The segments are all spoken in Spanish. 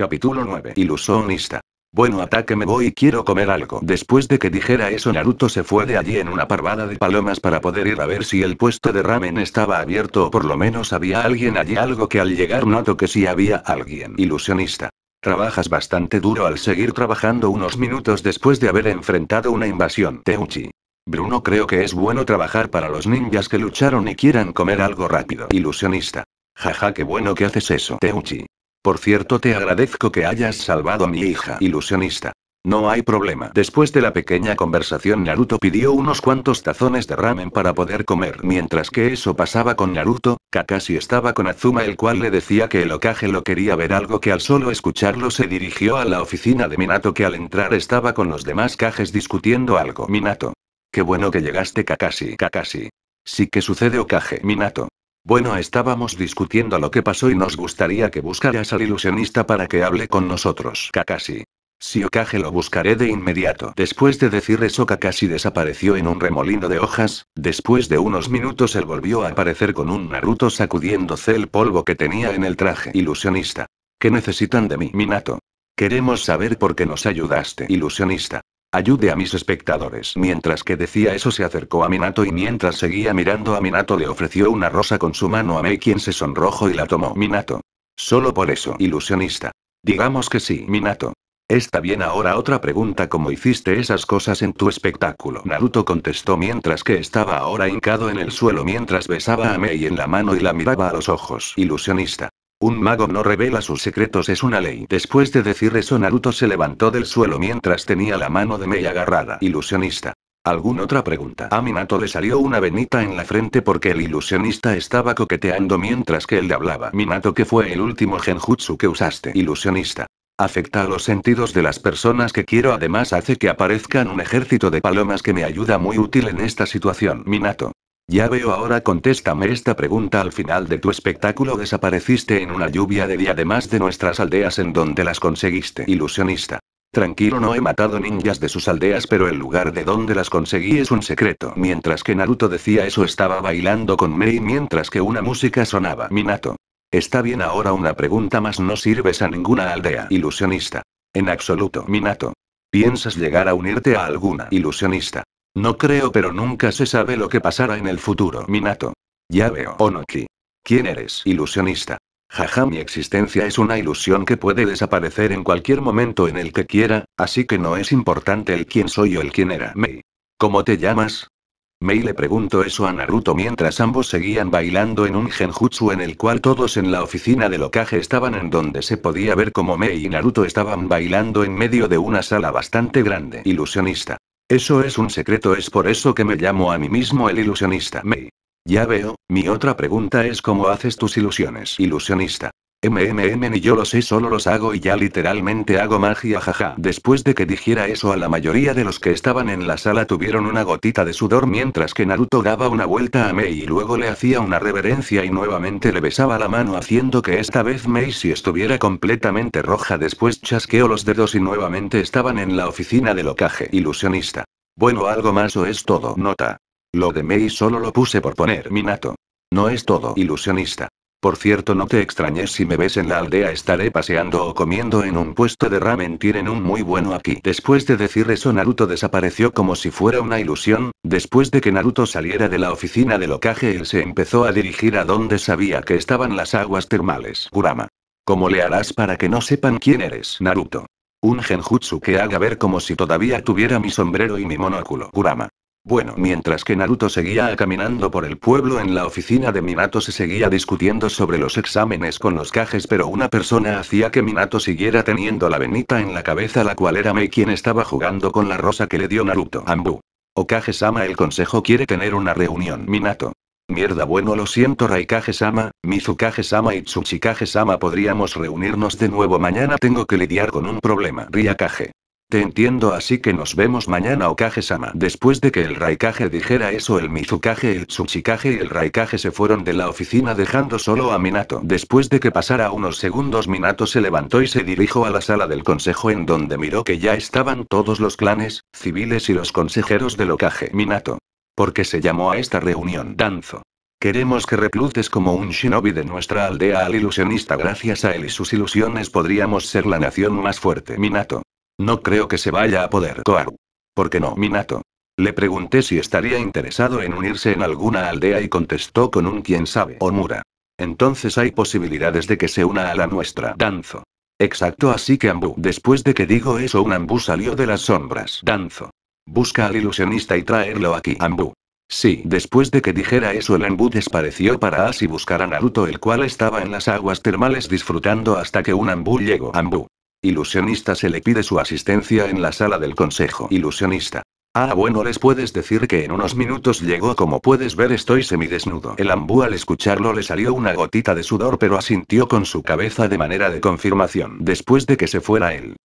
Capítulo 9. Ilusionista. Bueno ataque me voy y quiero comer algo. Después de que dijera eso Naruto se fue de allí en una parvada de palomas para poder ir a ver si el puesto de ramen estaba abierto o por lo menos había alguien allí algo que al llegar noto que sí había alguien. Ilusionista. Trabajas bastante duro al seguir trabajando unos minutos después de haber enfrentado una invasión. Teuchi. Bruno creo que es bueno trabajar para los ninjas que lucharon y quieran comer algo rápido. Ilusionista. Jaja, qué bueno que haces eso. Teuchi. Por cierto, te agradezco que hayas salvado a mi hija ilusionista. No hay problema. Después de la pequeña conversación, Naruto pidió unos cuantos tazones de ramen para poder comer. Mientras que eso pasaba con Naruto, Kakashi estaba con Azuma, el cual le decía que el Okage lo quería ver, algo que al solo escucharlo se dirigió a la oficina de Minato, que al entrar estaba con los demás Kages discutiendo algo. Minato. Qué bueno que llegaste, Kakashi. Kakashi. Sí que sucede, Okage. Minato. Bueno, estábamos discutiendo lo que pasó y nos gustaría que buscaras al ilusionista para que hable con nosotros, Kakashi. Si Okage lo buscaré de inmediato. Después de decir eso, Kakashi desapareció en un remolino de hojas. Después de unos minutos, él volvió a aparecer con un Naruto sacudiéndose el polvo que tenía en el traje. Ilusionista. ¿Qué necesitan de mí, Minato? Queremos saber por qué nos ayudaste, ilusionista. Ayude a mis espectadores. Mientras que decía eso se acercó a Minato y mientras seguía mirando a Minato le ofreció una rosa con su mano a Mei quien se sonrojó y la tomó. Minato. Solo por eso. Ilusionista. Digamos que sí, Minato. Está bien ahora otra pregunta ¿Cómo hiciste esas cosas en tu espectáculo? Naruto contestó mientras que estaba ahora hincado en el suelo mientras besaba a Mei en la mano y la miraba a los ojos. Ilusionista. Un mago no revela sus secretos es una ley. Después de decir eso, Naruto se levantó del suelo mientras tenía la mano de Mei agarrada. Ilusionista. ¿Alguna otra pregunta? A Minato le salió una venita en la frente porque el ilusionista estaba coqueteando mientras que él le hablaba. Minato, que fue el último genjutsu que usaste? Ilusionista. Afecta a los sentidos de las personas que quiero, además hace que aparezcan un ejército de palomas que me ayuda muy útil en esta situación. Minato. Ya veo ahora, contéstame esta pregunta al final de tu espectáculo. Desapareciste en una lluvia de día Además de nuestras aldeas en donde las conseguiste, ilusionista. Tranquilo, no he matado ninjas de sus aldeas, pero el lugar de donde las conseguí es un secreto. Mientras que Naruto decía eso, estaba bailando con Mei mientras que una música sonaba. Minato. Está bien, ahora una pregunta más: no sirves a ninguna aldea, ilusionista. En absoluto, Minato. ¿Piensas llegar a unirte a alguna, ilusionista? No creo, pero nunca se sabe lo que pasará en el futuro, Minato. Ya veo, Onoki. ¿Quién eres, ilusionista? Jaja, mi existencia es una ilusión que puede desaparecer en cualquier momento en el que quiera, así que no es importante el quién soy o el quién era Mei. ¿Cómo te llamas? Mei le preguntó eso a Naruto mientras ambos seguían bailando en un genjutsu en el cual todos en la oficina del locaje estaban en donde se podía ver como Mei y Naruto estaban bailando en medio de una sala bastante grande. Ilusionista. Eso es un secreto, es por eso que me llamo a mí mismo el ilusionista May. Ya veo, mi otra pregunta es ¿cómo haces tus ilusiones, ilusionista? MMM ni yo lo sé, solo los hago y ya literalmente hago magia, jaja. Después de que dijera eso a la mayoría de los que estaban en la sala tuvieron una gotita de sudor mientras que Naruto daba una vuelta a Mei y luego le hacía una reverencia y nuevamente le besaba la mano haciendo que esta vez Mei si estuviera completamente roja después chasqueó los dedos y nuevamente estaban en la oficina de locaje ilusionista. Bueno algo más o es todo, nota. Lo de Mei solo lo puse por poner Minato. No es todo, ilusionista. Por cierto, no te extrañes si me ves en la aldea, estaré paseando o comiendo en un puesto de ramen, tienen un muy bueno aquí. Después de decir eso, Naruto desapareció como si fuera una ilusión. Después de que Naruto saliera de la oficina del locaje, él se empezó a dirigir a donde sabía que estaban las aguas termales. Kurama. ¿Cómo le harás para que no sepan quién eres, Naruto? Un genjutsu que haga ver como si todavía tuviera mi sombrero y mi monóculo. Kurama. Bueno, mientras que Naruto seguía caminando por el pueblo en la oficina de Minato se seguía discutiendo sobre los exámenes con los cajes pero una persona hacía que Minato siguiera teniendo la venita en la cabeza la cual era Mei quien estaba jugando con la rosa que le dio Naruto. Ambu. Okage-sama el consejo quiere tener una reunión. Minato. Mierda bueno lo siento Raikage-sama, sama y Tsuchikage-sama podríamos reunirnos de nuevo mañana tengo que lidiar con un problema. Kage. Te entiendo así que nos vemos mañana Okage-sama. Después de que el Raikage dijera eso el Mizukage, el Tsuchikage y el Raikage se fueron de la oficina dejando solo a Minato. Después de que pasara unos segundos Minato se levantó y se dirigió a la sala del consejo en donde miró que ya estaban todos los clanes, civiles y los consejeros del Okage. Minato. Porque se llamó a esta reunión Danzo. Queremos que reclutes como un shinobi de nuestra aldea al ilusionista. Gracias a él y sus ilusiones podríamos ser la nación más fuerte. Minato. No creo que se vaya a poder, Toaru. ¿Por qué no, Minato? Le pregunté si estaría interesado en unirse en alguna aldea y contestó con un quién sabe, Omura. Entonces hay posibilidades de que se una a la nuestra, Danzo. Exacto, así que Ambu, después de que digo eso, un Ambu salió de las sombras, Danzo. Busca al ilusionista y traerlo aquí, Ambu. Sí, después de que dijera eso el Ambu desapareció para así buscar a Naruto el cual estaba en las aguas termales disfrutando hasta que un Ambu llegó. Ambu. Ilusionista se le pide su asistencia en la sala del consejo ilusionista. Ah, bueno, les puedes decir que en unos minutos llegó. Como puedes ver, estoy semidesnudo. El ambú al escucharlo le salió una gotita de sudor, pero asintió con su cabeza de manera de confirmación después de que se fuera él.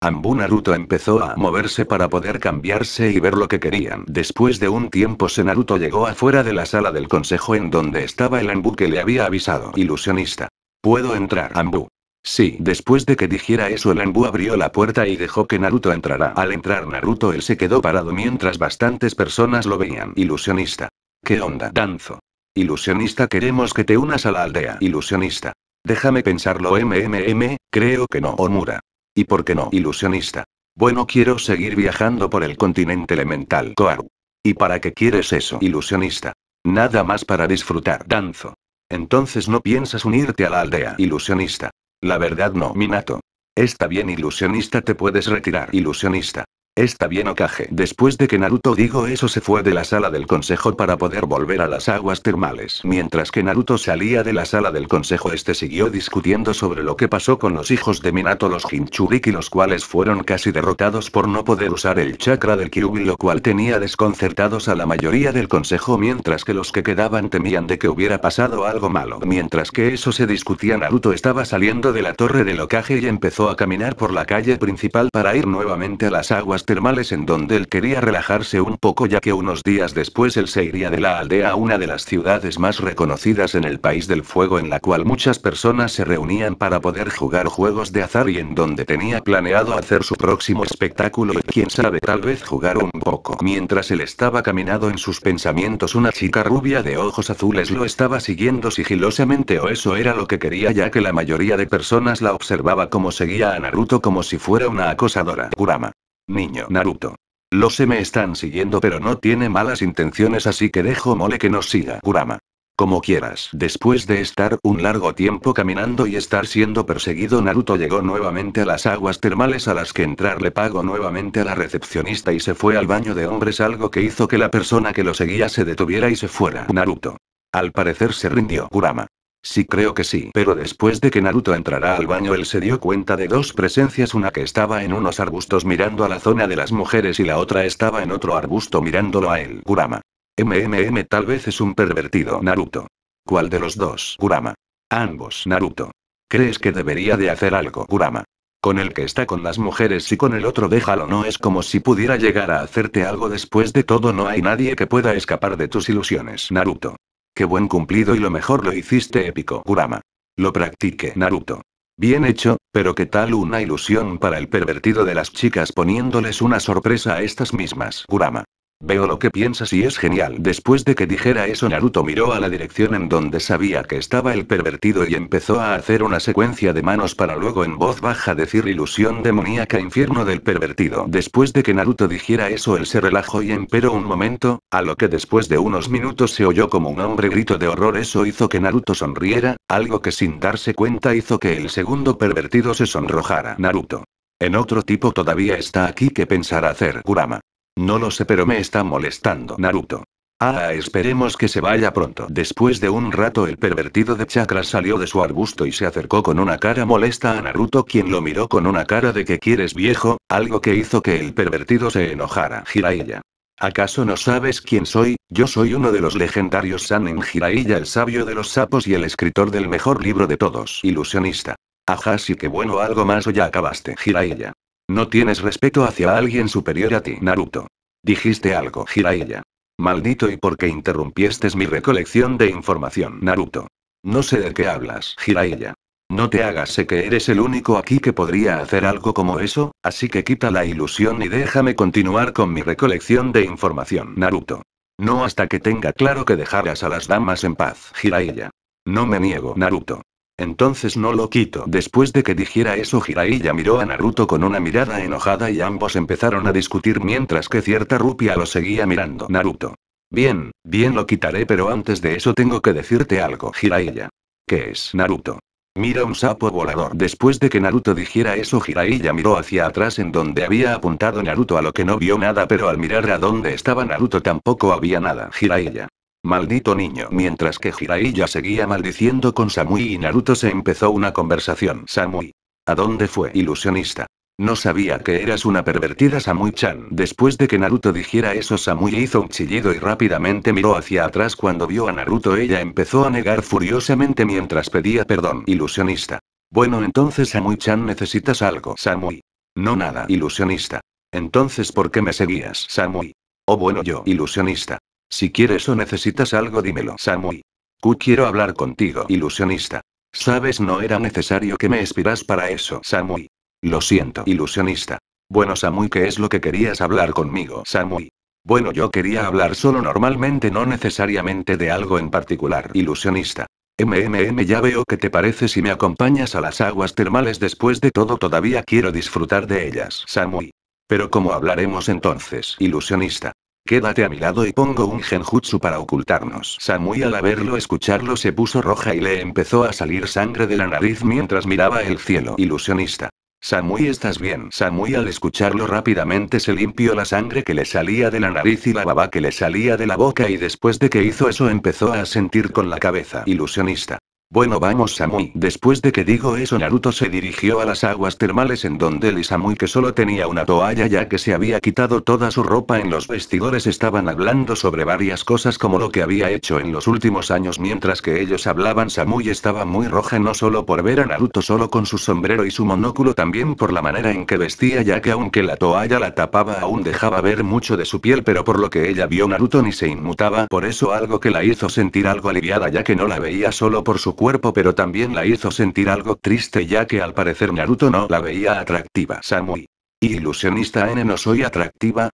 Ambu Naruto empezó a moverse para poder cambiarse y ver lo que querían. Después de un tiempo se Naruto llegó afuera de la sala del consejo en donde estaba el Ambu que le había avisado. Ilusionista. Puedo entrar, Ambu. Sí, después de que dijera eso el embu abrió la puerta y dejó que Naruto entrara. Al entrar Naruto él se quedó parado mientras bastantes personas lo veían. Ilusionista. ¿Qué onda? Danzo. Ilusionista queremos que te unas a la aldea. Ilusionista. Déjame pensarlo MMM, creo que no. Omura. ¿Y por qué no? Ilusionista. Bueno quiero seguir viajando por el continente elemental. Koaru. ¿Y para qué quieres eso? Ilusionista. Nada más para disfrutar. Danzo. Entonces no piensas unirte a la aldea. Ilusionista. La verdad no, Minato. Está bien, ilusionista, te puedes retirar, ilusionista. Está bien Okage. Después de que Naruto dijo eso se fue de la sala del consejo para poder volver a las aguas termales. Mientras que Naruto salía de la sala del consejo este siguió discutiendo sobre lo que pasó con los hijos de Minato los Hinchuriki los cuales fueron casi derrotados por no poder usar el chakra del Kyubi lo cual tenía desconcertados a la mayoría del consejo mientras que los que quedaban temían de que hubiera pasado algo malo. Mientras que eso se discutía Naruto estaba saliendo de la torre del Okage y empezó a caminar por la calle principal para ir nuevamente a las aguas termales en donde él quería relajarse un poco ya que unos días después él se iría de la aldea a una de las ciudades más reconocidas en el país del fuego en la cual muchas personas se reunían para poder jugar juegos de azar y en donde tenía planeado hacer su próximo espectáculo y quién sabe tal vez jugar un poco. Mientras él estaba caminando en sus pensamientos una chica rubia de ojos azules lo estaba siguiendo sigilosamente o eso era lo que quería ya que la mayoría de personas la observaba como seguía a Naruto como si fuera una acosadora. Kurama. Niño Naruto. Lo sé me están siguiendo pero no tiene malas intenciones así que dejo mole que nos siga Kurama. Como quieras. Después de estar un largo tiempo caminando y estar siendo perseguido Naruto llegó nuevamente a las aguas termales a las que entrar le pagó nuevamente a la recepcionista y se fue al baño de hombres algo que hizo que la persona que lo seguía se detuviera y se fuera Naruto. Al parecer se rindió Kurama. Sí creo que sí. Pero después de que Naruto entrara al baño él se dio cuenta de dos presencias, una que estaba en unos arbustos mirando a la zona de las mujeres y la otra estaba en otro arbusto mirándolo a él. Kurama. MMM tal vez es un pervertido. Naruto. ¿Cuál de los dos? Kurama. Ambos. Naruto. ¿Crees que debería de hacer algo? Kurama. Con el que está con las mujeres y con el otro déjalo no es como si pudiera llegar a hacerte algo después de todo no hay nadie que pueda escapar de tus ilusiones. Naruto. Qué buen cumplido y lo mejor lo hiciste épico, Kurama. Lo practique, Naruto. Bien hecho, pero ¿qué tal una ilusión para el pervertido de las chicas poniéndoles una sorpresa a estas mismas, Kurama? Veo lo que piensas y es genial. Después de que dijera eso, Naruto miró a la dirección en donde sabía que estaba el pervertido y empezó a hacer una secuencia de manos para luego en voz baja decir ilusión demoníaca infierno del pervertido. Después de que Naruto dijera eso, él se relajó y emperó un momento, a lo que después de unos minutos se oyó como un hombre grito de horror. Eso hizo que Naruto sonriera, algo que sin darse cuenta hizo que el segundo pervertido se sonrojara. Naruto. En otro tipo todavía está aquí que pensará hacer Kurama. No lo sé, pero me está molestando Naruto. Ah, esperemos que se vaya pronto. Después de un rato el pervertido de Chakra salió de su arbusto y se acercó con una cara molesta a Naruto quien lo miró con una cara de que quieres viejo, algo que hizo que el pervertido se enojara. Jiraiya. ¿Acaso no sabes quién soy? Yo soy uno de los legendarios en Jiraiya el sabio de los sapos y el escritor del mejor libro de todos. Ilusionista. Ajá sí que bueno algo más o ya acabaste Jiraiya. No tienes respeto hacia alguien superior a ti, Naruto. Dijiste algo, Jiraiya. Maldito y porque interrumpiste mi recolección de información, Naruto. No sé de qué hablas, Jiraiya. No te hagas, sé que eres el único aquí que podría hacer algo como eso, así que quita la ilusión y déjame continuar con mi recolección de información, Naruto. No hasta que tenga claro que dejarás a las damas en paz, Jiraiya. No me niego, Naruto. Entonces no lo quito. Después de que dijera eso, Jiraiya miró a Naruto con una mirada enojada y ambos empezaron a discutir mientras que cierta rupia lo seguía mirando. Naruto. Bien, bien lo quitaré, pero antes de eso tengo que decirte algo, Jiraiya. ¿Qué es, Naruto? Mira un sapo volador. Después de que Naruto dijera eso, Jiraiya miró hacia atrás en donde había apuntado Naruto a lo que no vio nada, pero al mirar a donde estaba Naruto tampoco había nada. Jiraiya. Maldito niño. Mientras que Jiraiya seguía maldiciendo con Samui y Naruto se empezó una conversación. Samui. ¿A dónde fue? Ilusionista. No sabía que eras una pervertida Samui-chan. Después de que Naruto dijera eso Samui hizo un chillido y rápidamente miró hacia atrás cuando vio a Naruto ella empezó a negar furiosamente mientras pedía perdón. Ilusionista. Bueno entonces Samui-chan necesitas algo. Samui. No nada. Ilusionista. Entonces ¿por qué me seguías? Samui. Oh bueno yo. Ilusionista. Si quieres o necesitas algo dímelo, Samui. Q quiero hablar contigo, ilusionista. Sabes, no era necesario que me espiras para eso, Samui. Lo siento, ilusionista. Bueno, Samui, ¿qué es lo que querías hablar conmigo, Samui? Bueno, yo quería hablar solo normalmente, no necesariamente de algo en particular, ilusionista. MMM ya veo que te parece si me acompañas a las aguas termales después de todo todavía quiero disfrutar de ellas, Samui. Pero ¿cómo hablaremos entonces, ilusionista? Quédate a mi lado y pongo un genjutsu para ocultarnos. Samui al haberlo escucharlo se puso roja y le empezó a salir sangre de la nariz mientras miraba el cielo. Ilusionista. Samui, ¿estás bien? Samui al escucharlo rápidamente se limpió la sangre que le salía de la nariz y la baba que le salía de la boca y después de que hizo eso empezó a sentir con la cabeza. Ilusionista. Bueno vamos Samui. Después de que digo eso Naruto se dirigió a las aguas termales en donde el Samui que solo tenía una toalla ya que se había quitado toda su ropa en los vestidores estaban hablando sobre varias cosas como lo que había hecho en los últimos años mientras que ellos hablaban Samui estaba muy roja no solo por ver a Naruto solo con su sombrero y su monóculo también por la manera en que vestía ya que aunque la toalla la tapaba aún dejaba ver mucho de su piel pero por lo que ella vio Naruto ni se inmutaba por eso algo que la hizo sentir algo aliviada ya que no la veía solo por su cuerpo pero también la hizo sentir algo triste ya que al parecer Naruto no la veía atractiva. Samui. Ilusionista N no soy atractiva.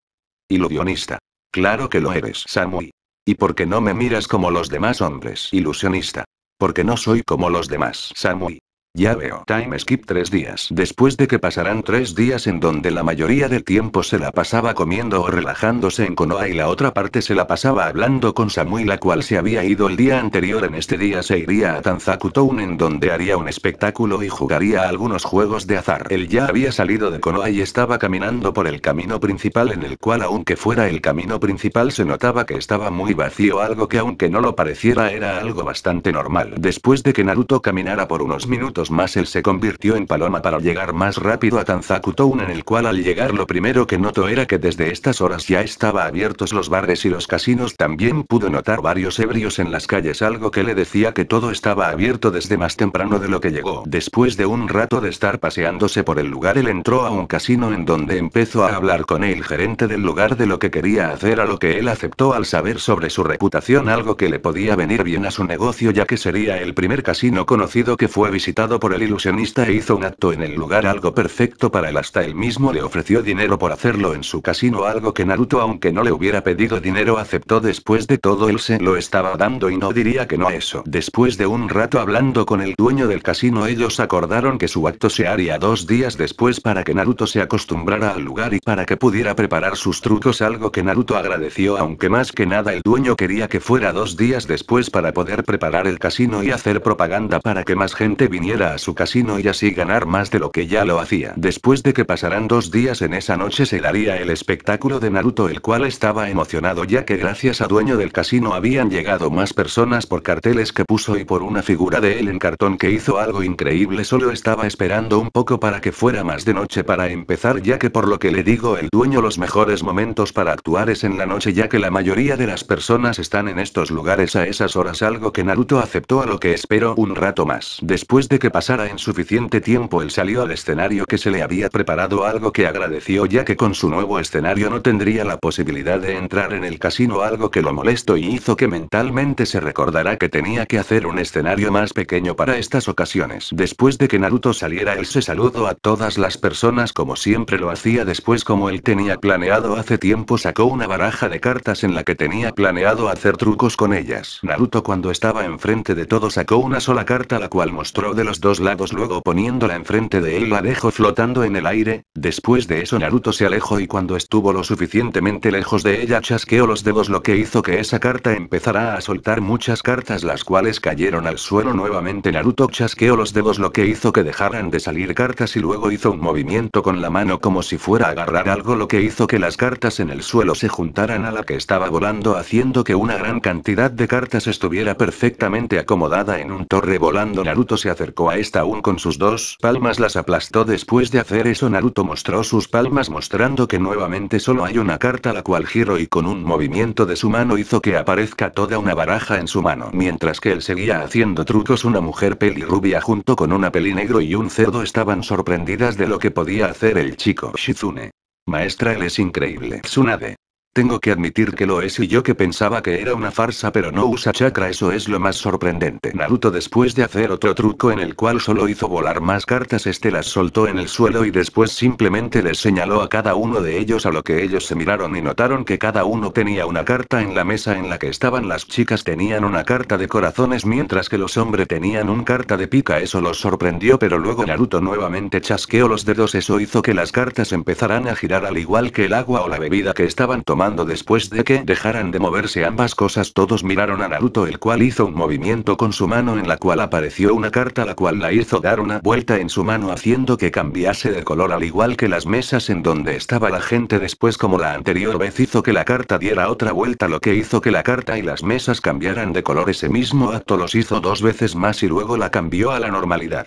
Ilusionista. Claro que lo eres, Samui. ¿Y por qué no me miras como los demás hombres? Ilusionista. Porque no soy como los demás, Samui. Ya veo. Time skip tres días. Después de que pasarán tres días en donde la mayoría del tiempo se la pasaba comiendo o relajándose en Konoha y la otra parte se la pasaba hablando con Samui la cual se había ido el día anterior en este día se iría a Tanzaku en donde haría un espectáculo y jugaría algunos juegos de azar. Él ya había salido de Konoha y estaba caminando por el camino principal en el cual aunque fuera el camino principal se notaba que estaba muy vacío algo que aunque no lo pareciera era algo bastante normal. Después de que Naruto caminara por unos minutos más él se convirtió en paloma para llegar más rápido a Tanzakutown en el cual al llegar lo primero que notó era que desde estas horas ya estaba abiertos los bares y los casinos también pudo notar varios ebrios en las calles algo que le decía que todo estaba abierto desde más temprano de lo que llegó. Después de un rato de estar paseándose por el lugar él entró a un casino en donde empezó a hablar con el gerente del lugar de lo que quería hacer a lo que él aceptó al saber sobre su reputación algo que le podía venir bien a su negocio ya que sería el primer casino conocido que fue visitado por el ilusionista e hizo un acto en el lugar algo perfecto para él hasta él mismo le ofreció dinero por hacerlo en su casino algo que Naruto aunque no le hubiera pedido dinero aceptó después de todo él se lo estaba dando y no diría que no a eso. Después de un rato hablando con el dueño del casino ellos acordaron que su acto se haría dos días después para que Naruto se acostumbrara al lugar y para que pudiera preparar sus trucos algo que Naruto agradeció aunque más que nada el dueño quería que fuera dos días después para poder preparar el casino y hacer propaganda para que más gente viniera a su casino y así ganar más de lo que ya lo hacía. Después de que pasaran dos días en esa noche se daría el espectáculo de Naruto el cual estaba emocionado ya que gracias a dueño del casino habían llegado más personas por carteles que puso y por una figura de él en cartón que hizo algo increíble solo estaba esperando un poco para que fuera más de noche para empezar ya que por lo que le digo el dueño los mejores momentos para actuar es en la noche ya que la mayoría de las personas están en estos lugares a esas horas algo que Naruto aceptó a lo que espero un rato más. Después de que pasara en suficiente tiempo él salió al escenario que se le había preparado algo que agradeció ya que con su nuevo escenario no tendría la posibilidad de entrar en el casino algo que lo molestó y hizo que mentalmente se recordara que tenía que hacer un escenario más pequeño para estas ocasiones. Después de que Naruto saliera él se saludó a todas las personas como siempre lo hacía después como él tenía planeado hace tiempo sacó una baraja de cartas en la que tenía planeado hacer trucos con ellas. Naruto cuando estaba enfrente de todo sacó una sola carta la cual mostró de los dos lados luego poniéndola enfrente de él la dejó flotando en el aire, después de eso Naruto se alejó y cuando estuvo lo suficientemente lejos de ella chasqueó los dedos lo que hizo que esa carta empezara a soltar muchas cartas las cuales cayeron al suelo nuevamente Naruto chasqueó los dedos lo que hizo que dejaran de salir cartas y luego hizo un movimiento con la mano como si fuera a agarrar algo lo que hizo que las cartas en el suelo se juntaran a la que estaba volando haciendo que una gran cantidad de cartas estuviera perfectamente acomodada en un torre volando Naruto se acercó a esta aún con sus dos palmas las aplastó después de hacer eso Naruto mostró sus palmas mostrando que nuevamente solo hay una carta la cual giro y con un movimiento de su mano hizo que aparezca toda una baraja en su mano mientras que él seguía haciendo trucos una mujer pelirrubia junto con una peli negro y un cerdo estaban sorprendidas de lo que podía hacer el chico Shizune. Maestra él es increíble Tsunade. Tengo que admitir que lo es y yo que pensaba que era una farsa pero no usa chakra eso es lo más sorprendente. Naruto después de hacer otro truco en el cual solo hizo volar más cartas este las soltó en el suelo y después simplemente les señaló a cada uno de ellos a lo que ellos se miraron y notaron que cada uno tenía una carta en la mesa en la que estaban las chicas tenían una carta de corazones mientras que los hombres tenían un carta de pica eso los sorprendió pero luego Naruto nuevamente chasqueó los dedos eso hizo que las cartas empezaran a girar al igual que el agua o la bebida que estaban tomando cuando después de que dejaran de moverse ambas cosas todos miraron a Naruto el cual hizo un movimiento con su mano en la cual apareció una carta la cual la hizo dar una vuelta en su mano haciendo que cambiase de color al igual que las mesas en donde estaba la gente después como la anterior vez hizo que la carta diera otra vuelta lo que hizo que la carta y las mesas cambiaran de color ese mismo acto los hizo dos veces más y luego la cambió a la normalidad.